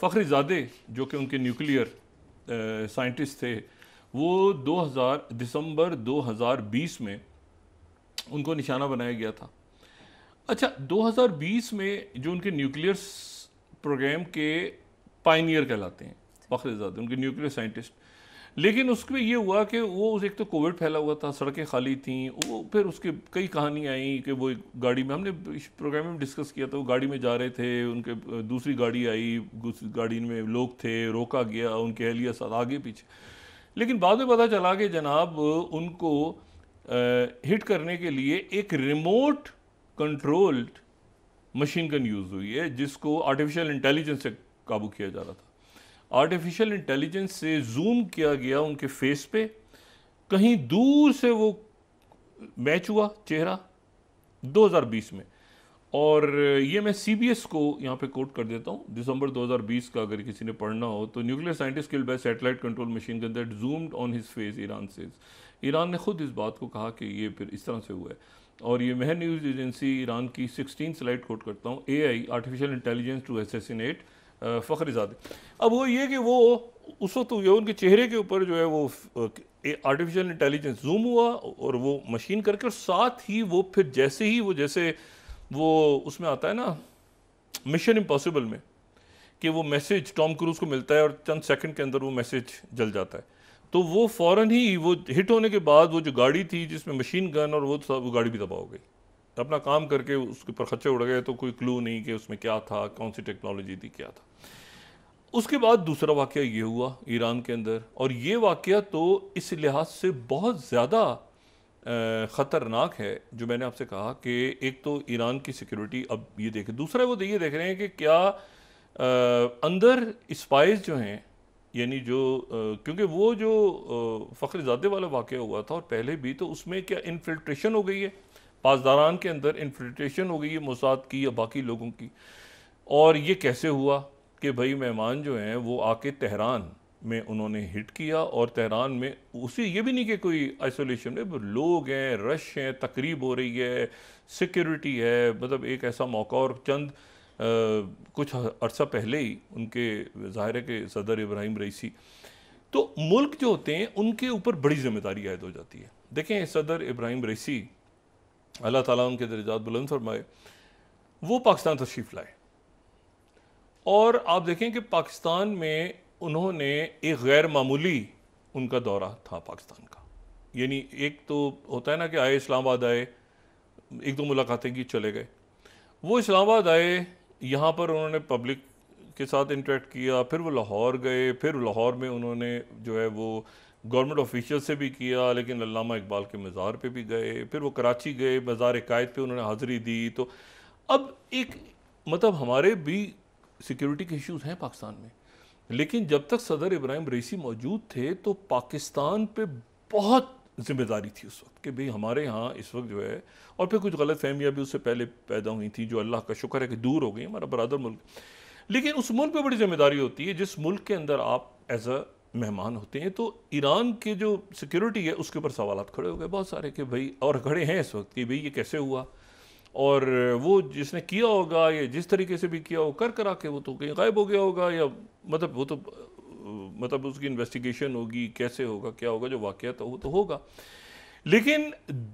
ज़ादे जो कि उनके न्यूक्लियर साइंटिस्ट थे वो 2000 दिसंबर 2020 में उनको निशाना बनाया गया था अच्छा 2020 में जो उनके न्यूक्लियर प्रोग्राम के पाइनियर कहलाते हैं ज़ादे उनके न्यूक्लियर साइंटिस्ट लेकिन उसमें ये हुआ कि वो एक तो कोविड फैला हुआ था सड़कें खाली थी वो फिर उसके कई कहानी आई कि वो एक गाड़ी में हमने इस प्रोग्राम में डिस्कस किया था वो गाड़ी में जा रहे थे उनके दूसरी गाड़ी आई दूसरी गाड़ी में लोग थे रोका गया उनके अहलिया साथ आगे पीछे लेकिन बाद में पता चला कि जनाब उनको आ, हिट करने के लिए एक remote controlled machine gun use हुई है जिसको आर्टिफिशियल इंटेलिजेंस से काबू किया जा रहा था आर्टिफिशियल इंटेलिजेंस से जूम किया गया उनके फेस पे कहीं दूर से वो मैच हुआ चेहरा 2020 में और ये मैं सी बी एस को यहाँ पे कोट कर देता हूँ दिसंबर 2020 का अगर किसी ने पढ़ना हो तो nuclear scientist killed by satellite control machine के अंदर zoomed on his face Iran से ईरान ने खुद इस बात को कहा कि ये फिर इस तरह से हुआ है और ये मह न्यूज़ एजेंसी ईरान की सिक्सटीन स्लाइड कोट करता हूँ A I artificial intelligence to assassinate फ़ख्र फ़खरीजादे अब वो ये कि वो उस वक्त ये उनके चेहरे के ऊपर जो है वो आर्टिफिशियल इंटेलिजेंस जूम हुआ और वो मशीन करके और साथ ही वो फिर जैसे ही वो जैसे वो उसमें आता है ना मिशन इम्पॉसिबल में कि वो मैसेज टॉम क्रूज को मिलता है और चंद सेकंड के अंदर वो मैसेज जल जाता है तो वो फ़ौर ही वो हिट होने के बाद वो जो गाड़ी थी जिसमें मशीन गन और वो सब वो गाड़ी भी तबाह हो गई अपना काम करके उसके ऊपर खच्चे उड़ गए तो कोई क्लू नहीं कि उसमें क्या था कौन सी टेक्नोलॉजी थी क्या था उसके बाद दूसरा वाक़ ये हुआ ईरान के अंदर और ये वाक़ तो इस लिहाज से बहुत ज़्यादा ख़तरनाक है जो मैंने आपसे कहा कि एक तो ईरान की सिक्योरिटी अब ये देखे दूसरा वो ये देख रहे हैं कि क्या आ, अंदर स्पाइस जो हैं यानी जो क्योंकि वो जो फ़ख्रजादे वाला वाक़ हुआ था और पहले भी तो उसमें क्या इनफिल्ट्रेशन हो गई है पासदारान के अंदर इन्फिल्ट्रेशन हो गई है मोसाद की या बाकी लोगों की और ये कैसे हुआ कि भाई मेहमान जो हैं वो आके तहरान में उन्होंने हिट किया और तहरान में उसी ये भी नहीं कि कोई आइसोलेशन है लोग हैं रश हैं तकरीब हो रही है सिक्योरिटी है मतलब एक ऐसा मौका और चंद आ, कुछ अर्सा पहले ही उनके ज़ाहिर के सदर इब्राहिम रईसी तो मुल्क जो होते हैं उनके ऊपर बड़ी जिम्मेदारी आयद हो जाती है देखें सदर इब्राहिम रईसी अल्लाह ताला उनके दर्जात बुलंद फरमाए वो पाकिस्तान तशरीफ़ लाए और आप देखें कि पाकिस्तान में उन्होंने एक गैर मामूली उनका दौरा था पाकिस्तान का यानी एक तो होता है ना कि आए इस्लामाबाद आए एक दो मुलाकातें की चले गए वो इस्लामाबाद आए यहाँ पर उन्होंने पब्लिक के साथ इंटरेक्ट किया फिर वो लाहौर गए फिर लाहौर में उन्होंने जो है वो गवर्नमेंट ऑफिशियल से भी किया लेकिन अलामा इकबाल के मज़ार पे भी गए फिर वो कराची गए मज़ार कायद पे उन्होंने हाज़िरी दी तो अब एक मतलब हमारे भी सिक्योरिटी के इश्यूज़ हैं पाकिस्तान में लेकिन जब तक सदर इब्राहिम रईसी मौजूद थे तो पाकिस्तान पे बहुत जिम्मेदारी थी उस वक्त कि भाई हमारे यहाँ इस वक्त जो है और फिर कुछ गलत फहमियाँ भी उससे पहले पैदा हुई थी जो अल्लाह का शुक्र है कि दूर हो गई हमारा बरदर मुल्क लेकिन उस मुल्क पर बड़ी जिम्मेदारी होती है जिस मुल्क के अंदर आप एज अ मेहमान होते हैं तो ईरान के जो सिक्योरिटी है उसके ऊपर सवाल खड़े हो गए बहुत सारे कि भाई और खड़े हैं इस वक्त कि भाई ये कैसे हुआ और वो जिसने किया होगा या जिस तरीके से भी किया हो कर करा के वो तो कहीं गायब हो गया होगा या मतलब वो तो मतलब उसकी इन्वेस्टिगेशन होगी कैसे होगा क्या होगा जो वाक़ था वो तो होगा लेकिन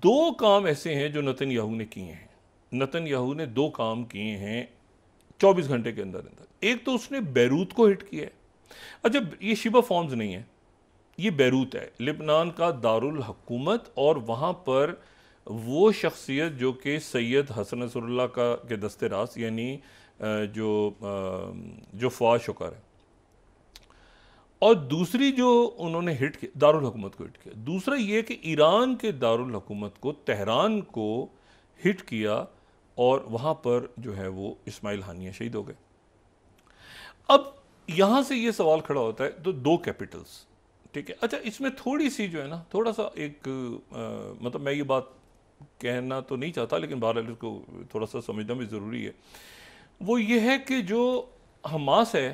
दो काम ऐसे हैं जो नतन याहू ने किए हैं नतन याहू ने दो काम किए हैं 24 घंटे के अंदर अंदर एक तो उसने बैरूत को हिट किया है अच्छा ये शिबा फॉर्म्स नहीं है ये बैरूत है लिबनान का दारुल हकूमत और वहाँ पर वो शख्सियत जो कि सैयद हसन नसरुल्ला का के दस्ते रास यानी जो जो फवाज शुकर है और दूसरी जो उन्होंने हिट किया दारुल हकूमत को हिट किया दूसरा ये कि ईरान के दारुल हकूमत को तेहरान को हिट किया और वहाँ पर जो है वो इस्माइल हानिया शहीद हो गए अब यहाँ से ये सवाल खड़ा होता है तो दो कैपिटल्स ठीक है अच्छा इसमें थोड़ी सी जो है ना थोड़ा सा एक आ, मतलब मैं ये बात कहना तो नहीं चाहता लेकिन बहर को थोड़ा सा समझना भी ज़रूरी है वो ये है कि जो हमास है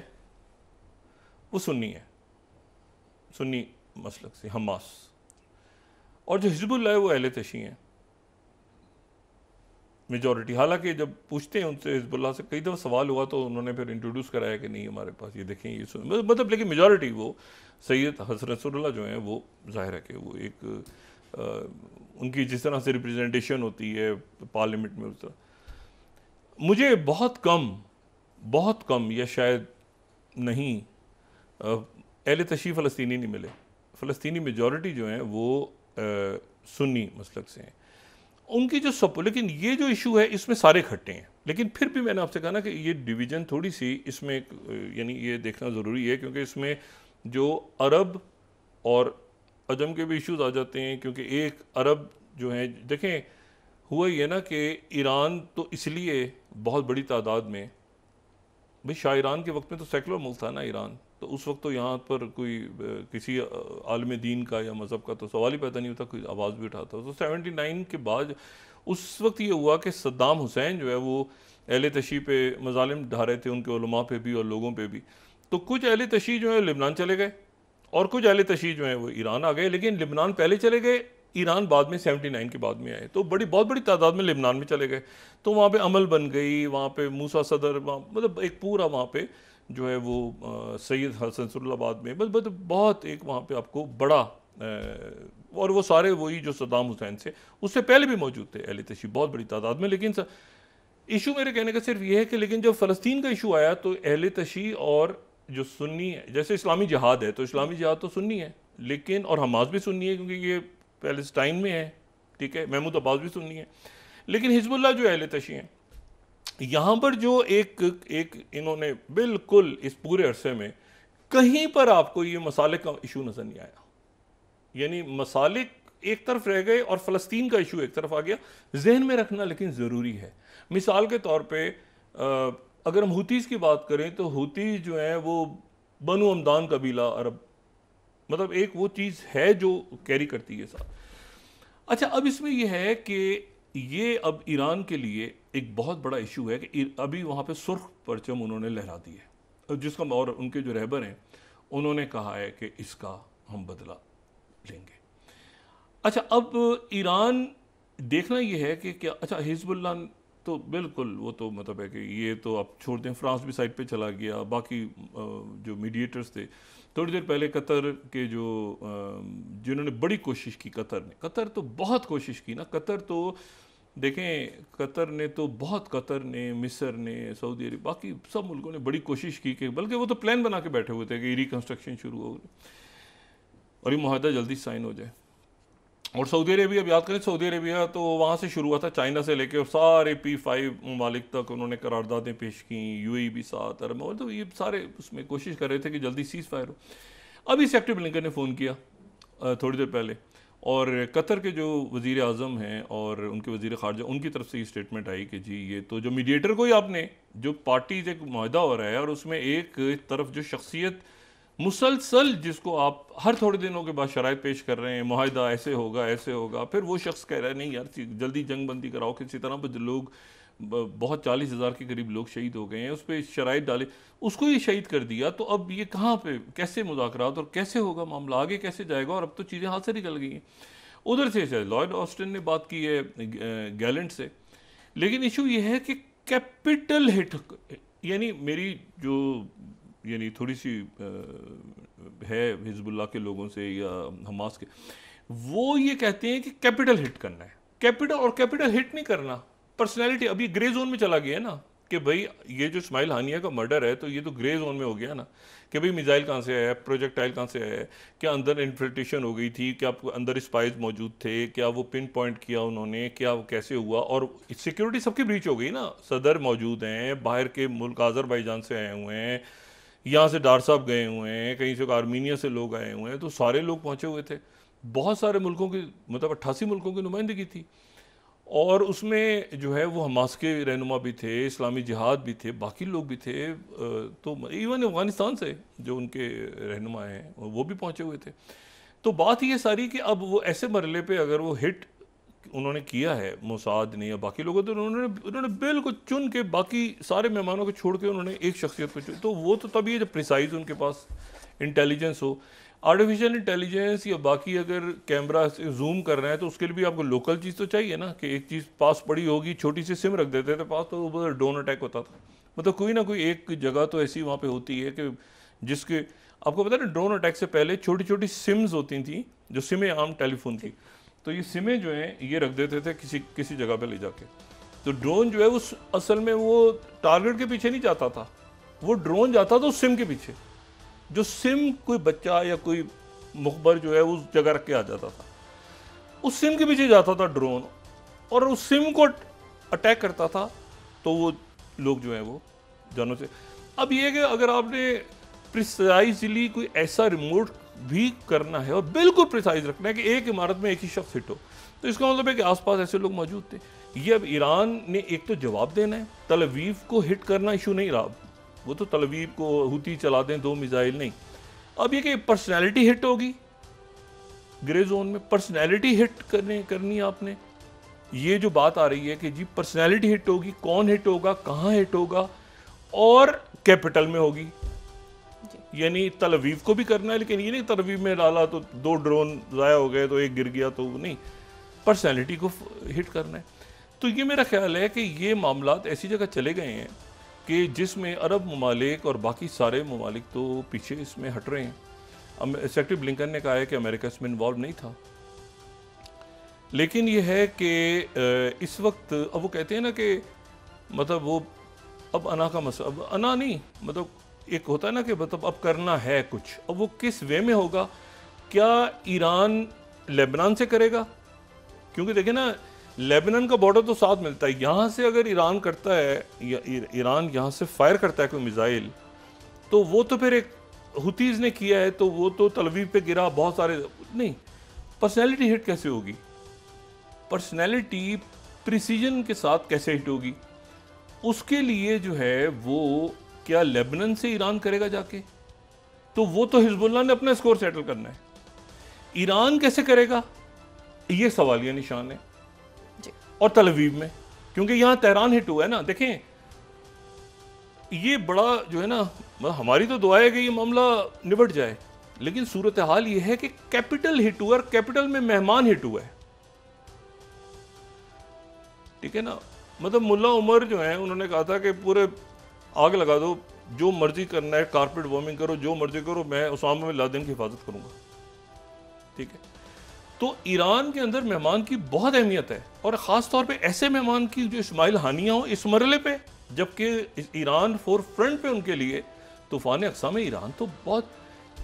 वो सुन्नी है सुन्नी मसलक से हमास और जो हिजबुल्ला है वो अहल तशी हैं मेजोरिटी हालांकि जब पूछते हैं उनसे हिजबुल्ला से कई दफ़ा सवाल हुआ तो उन्होंने फिर इंट्रोड्यूस कराया कि नहीं हमारे पास ये देखें ये मतलब लेकिन मेजॉरिटी वो सैयद हसरसुल्ला जो है वो जाहिर है कि वो एक आ, उनकी जिस तरह से रिप्रेजेंटेशन होती है पार्लियामेंट में उस तरह मुझे बहुत कम बहुत कम या शायद नहीं अहल तशी फ़लस्तनी नहीं मिले फ़लस्तनी मेजॉरिटी जो हैं वो आ, सुन्नी मसलक से हैं उनकी जो सपो लेकिन ये जो इशू है इसमें सारे खट्टे हैं लेकिन फिर भी मैंने आपसे कहा ना कि ये डिवीज़न थोड़ी सी इसमें यानी ये देखना ज़रूरी है क्योंकि इसमें जो अरब और अजम के भी इश्यूज आ जाते हैं क्योंकि एक अरब जो हैं देखें हुआ ये ना कि ईरान तो इसलिए बहुत बड़ी तादाद में भाई शाह ईरान के वक्त में तो सेकुलर मुल्क था ना ईरान तो उस वक्त तो यहाँ पर कोई किसी आलम दीन का या मज़हब का तो सवाल ही पैदा नहीं होता कोई आवाज़ भी उठाता तो सेवेंटी नाइन के बाद उस वक्त ये हुआ कि सद्दाम हुसैन जो है वो अहल तशी पे मजालम ढा रहे थे उनके उलमा पे भी और लोगों पे भी तो कुछ अहल तशी जो है लिबनान चले गए और कुछ अहल तशी जो है वो ईरान आ गए लेकिन लिबनान पहले चले गए ईरान बाद में 79 के बाद में आए तो बड़ी बहुत बड़ी तादाद में लिबनान में चले गए तो वहाँ पे अमल बन गई वहाँ पे मूसा सदर वहाँ मतलब एक पूरा वहाँ पे जो है वो सैद सुल्लाबाद में बस बस बहुत एक वहाँ पे आपको बड़ा और वो सारे वही जो सदाम हुसैन से उससे पहले भी मौजूद थे अहल तशी बहुत बड़ी तादाद में लेकिन इशू मेरे कहने का सिर्फ ये है कि लेकिन जब फ़लस्तीन का इशू आया तो अहल तशी और जो सुन्नी है जैसे इस्लामी जहाद है तो इस्लामी जहाद तो सुन्नी है लेकिन और हमास भी सुन्नी है क्योंकि ये पैलेस्टाइन में है ठीक है महमूद अब्बास भी सुन्नी है लेकिन हिजबुल्ला जो अहल तशी हैं यहाँ पर जो एक एक इन्होंने बिल्कुल इस पूरे अरसे में कहीं पर आपको ये मसाले का इशू नज़र नहीं आया यानी मसाले एक तरफ रह गए और फ़लस्तीन का इशू एक तरफ आ गया जहन में रखना लेकिन ज़रूरी है मिसाल के तौर पे अगर हम हूतीज़ की बात करें तो हूतीज़ जो हैं वो बनु अमदान कबीला अरब मतलब एक वो चीज़ है जो कैरी करती है साथ अच्छा अब इसमें यह है कि ये अब ईरान के लिए एक बहुत बड़ा इशू है कि अभी वहाँ पे सुर्ख परचम उन्होंने लहरा दिए जिसका और उनके जो रहबर हैं उन्होंने कहा है कि इसका हम बदला लेंगे अच्छा अब ईरान देखना यह है कि क्या अच्छा हिजबुल्ला तो बिल्कुल वो तो मतलब है कि ये तो आप छोड़ दें फ्रांस भी साइड पे चला गया बाकी जो मीडिएटर्स थे थोड़ी देर पहले कतर के जो जिन्होंने बड़ी कोशिश की कतर ने कतर तो बहुत कोशिश की ना कतर तो देखें कतर ने तो बहुत कतर ने मिस्र ने सऊदी अरब बाकी सब मुल्कों ने बड़ी कोशिश की कि बल्कि वो तो प्लान बना के बैठे हुए थे कि रिकन्स्ट्रक्शन शुरू हो और ये माहदा जल्दी साइन हो जाए और सऊदी अरेबिया अब याद करें सऊदी अरेबिया तो वहाँ से शुरू हुआ था चाइना से लेकर और सारे पी फाइव ममालिक तक उन्होंने करारदादें पेश की ए भी साथ अरब और तो ये सारे उसमें कोशिश कर रहे थे कि जल्दी सीज़ फायर हो अभी सेक्रेटरी ब्लिंकन ने फ़ोन किया थोड़ी देर पहले और कतर के जो वज़ी अजम हैं और उनके वज़ी खारजा उनकी तरफ से ये स्टेटमेंट आई कि जी ये तो जो मीडिएटर को ही आपने जो पार्टी एक माहा हो रहा है और उसमें एक तरफ जो शख्सियत मुसलसल जिसको आप हर थोड़े दिनों के बाद शराय पेश कर रहे हैं माहिदा ऐसे होगा ऐसे होगा फिर वो शख्स कह रहा है नहीं यार जल्दी जंग बंदी कराओ किसी तरह पर लोग बहुत चालीस हज़ार के करीब लोग शहीद हो गए हैं उस पर शराइ डाले उसको ये शहीद कर दिया तो अब ये कहाँ पे कैसे मुजाकर और कैसे होगा मामला आगे कैसे जाएगा और अब तो चीज़ें हाथ से निकल गई हैं उधर से लॉयड ऑस्टिन ने बात की है गैलेंट से लेकिन इशू ये है कि कैपिटल हिट यानी मेरी जो यानी थोड़ी सी है हिजबुल्ला के लोगों से या हमास के वो ये कहते हैं कि कैपिटल हिट करना है कैपिटल और कैपिटल हिट नहीं करना पर्सनैलिटी अभी ग्रे जोन में चला गया है ना कि भाई ये जो इसमाइल हानिया का मर्डर है तो ये तो ग्रे जोन में हो गया ना कि भाई मिज़ाइल कहाँ से आया है प्रोजेक्टाइल कहाँ से आया है क्या अंदर इन्फिल्ट्रेशन हो गई थी क्या अंदर स्पाइज मौजूद थे क्या वो पिन पॉइंट किया उन्होंने क्या वो कैसे हुआ और सिक्योरिटी सबकी ब्रीच हो गई ना सदर मौजूद हैं बाहर के मुल्क आज़रबाईजान से आए हुए हैं यहाँ से डार साहब गए हुए हैं कहीं से आर्मीनिया से लोग आए हुए हैं तो सारे लोग पहुँचे हुए थे बहुत सारे मुल्कों की मतलब अट्ठासी मुल्कों की नुमाइंदगी थी और उसमें जो है वो हमास के रहनुमा भी थे इस्लामी जिहाद भी थे बाकी लोग भी थे तो इवन अफ़गानिस्तान से जो उनके रहनुमा हैं वो भी पहुँचे हुए थे तो बात ये सारी कि अब वो ऐसे मरले पे अगर वो हिट उन्होंने किया है मोसाद ने या बाकी लोगों तो उन्होंने उन्होंने बिल्कुल चुन के बाकी सारे मेहमानों को छोड़ के उन्होंने एक शख्सियत को चुन तो वो तो तभी है जब प्रिसाइज उनके पास इंटेलिजेंस हो आर्टिफिशियल इंटेलिजेंस या बाकी अगर कैमरा से जूम कर रहे हैं तो उसके लिए भी आपको लोकल चीज़ तो चाहिए ना कि एक चीज़ पास पड़ी होगी छोटी सी सिम रख देते थे पास तो उधर ड्रोन अटैक होता था मतलब कोई ना कोई एक जगह तो ऐसी वहाँ पे होती है कि जिसके आपको पता है ना ड्रोन अटैक से पहले छोटी छोटी सिम्स होती थी जो सिमें आम टेलीफोन थी तो ये सिमें जो हैं ये रख देते थे किसी किसी जगह पर ले जाके तो ड्रोन जो है उस असल में वो टारगेट के पीछे नहीं जाता था वो ड्रोन जाता था उस सिम के पीछे जो सिम कोई बच्चा या कोई मुखबर जो है उस जगह रख के आ जाता था उस सिम के पीछे जाता था ड्रोन और उस सिम को अटैक करता था तो वो लोग जो हैं वो जानों से अब ये कि अगर आपने प्रिसाइजली कोई ऐसा रिमोट भी करना है और बिल्कुल प्रिसाइज रखना है कि एक इमारत में एक ही शख्स हिट हो तो इसका मतलब है कि आसपास ऐसे लोग मौजूद थे ये अब ईरान ने एक तो जवाब देना है तलवीफ को हिट करना इशू नहीं रहा वो तो तलवीब को होती चला दें दो मिज़ाइल नहीं अब ये कि पर्सनैलिटी हिट होगी ग्रे जोन में पर्सनैलिटी हिट करने करनी आपने ये जो बात आ रही है कि जी पर्सनैलिटी हिट होगी कौन हिट होगा कहाँ हिट होगा और कैपिटल में होगी यानी तलवीव को भी करना है लेकिन ये नहीं तलवीव में डाला तो दो ड्रोन ज़ाया हो गए तो एक गिर गया तो नहीं पर्सनैलिटी को हिट करना है तो ये मेरा ख्याल है कि ये मामला ऐसी जगह चले गए हैं कि जिसमें अरब ममालिक और बाकी सारे ममालिक तो पीछे इसमें हट रहे हैं सेक्रेटरी ब्लिंकन ने कहा है कि अमेरिका इसमें इन्वॉल्व नहीं था लेकिन यह है कि इस वक्त अब वो कहते हैं ना कि मतलब वो अब अना का मसला अब अना नहीं मतलब एक होता है ना कि मतलब अब करना है कुछ अब वो किस वे में होगा क्या ईरान लेबनान से करेगा क्योंकि देखिए ना लेबनान का बॉर्डर तो साथ मिलता है यहाँ से अगर ईरान करता है या ईरान यहाँ से फायर करता है कोई मिज़ाइल तो वो तो फिर एक हुतीज़ ने किया है तो वो तो तलवी पे गिरा बहुत सारे नहीं पर्सनैलिटी हिट कैसे होगी पर्सनैलिटी प्रिसीजन के साथ कैसे हिट होगी उसके लिए जो है वो क्या लेबनन से ईरान करेगा जाके तो वो तो हिजबुल्ला ने अपना स्कोर सेटल करना है ईरान कैसे करेगा ये सवाल यह निशान है और तलवीब में क्योंकि यहाँ तहरान हिट हुआ है ना देखें ये बड़ा जो है ना हमारी तो दुआ है कि ये मामला निबट जाए लेकिन सूरत हाल ये है कि कैपिटल हिट हुआ और कैपिटल में मेहमान हिट हुआ है ठीक है ना मतलब मुल्ला उमर जो है उन्होंने कहा था कि पूरे आग लगा दो जो मर्जी करना है कारपेट वार्मिंग करो जो मर्जी करो मैं उसामा में लादेन की हिफाजत करूँगा ठीक है तो ईरान के अंदर मेहमान की बहुत अहमियत है और ख़ास तौर पे ऐसे मेहमान की जो इस्माइल हानियाँ हों इस मरले पे जबकि ईरान फोर फ्रंट पे उनके लिए तूफ़ान अकसा में ईरान तो बहुत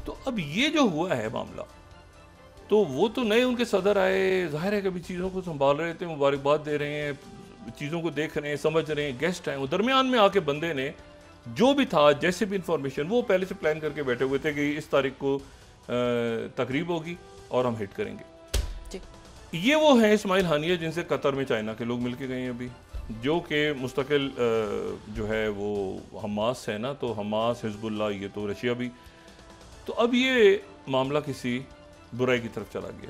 तो अब ये जो हुआ है मामला तो वो तो नए उनके सदर आए जाहिर है कभी चीज़ों को संभाल रहे थे मुबारकबाद दे रहे हैं चीज़ों को देख रहे हैं समझ रहे हैं गेस्ट आए वो दरमियान में आके बंदे ने जो भी था जैसे भी इंफॉर्मेशन वो पहले से प्लान करके बैठे हुए थे कि इस तारीख को तकरीब होगी और हम हिट करेंगे ये वो है इसमाइल हानिया जिनसे कतर में चाइना के लोग मिल के गए हैं अभी जो कि मुस्तकिल जो है वो हमास है ना तो हमास हिजबुल्ला ये तो रशिया भी तो अब ये मामला किसी बुराई की तरफ चला गया